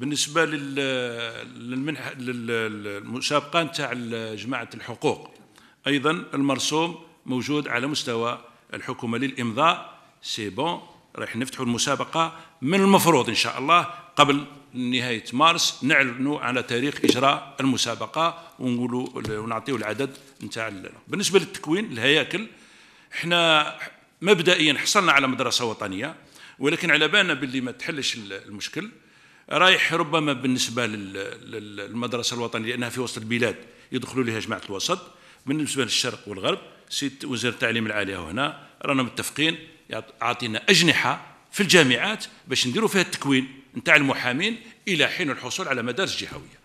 بالنسبه للمنح للمسابقه نتاع جماعه الحقوق ايضا المرسوم موجود على مستوى الحكومه للامضاء سي بون راح نفتحوا المسابقه من المفروض ان شاء الله قبل نهايه مارس نعلنوا على تاريخ اجراء المسابقه ونقولوا ونعطيوا العدد نتاع بالنسبه للتكوين الهياكل احنا مبدئيا حصلنا على مدرسه وطنيه ولكن على بالنا باللي ما تحلش المشكل رايح ربما بالنسبة للمدرسة الوطنية لأنها في وسط البلاد يدخلوا لها جماعة الوسط بالنسبة للشرق والغرب سيد وزير التعليم العالي هنا رانا متفقين عاطينا أجنحة في الجامعات باش نديروا فيها التكوين نتاع المحامين إلى حين الحصول على مدارس جهوية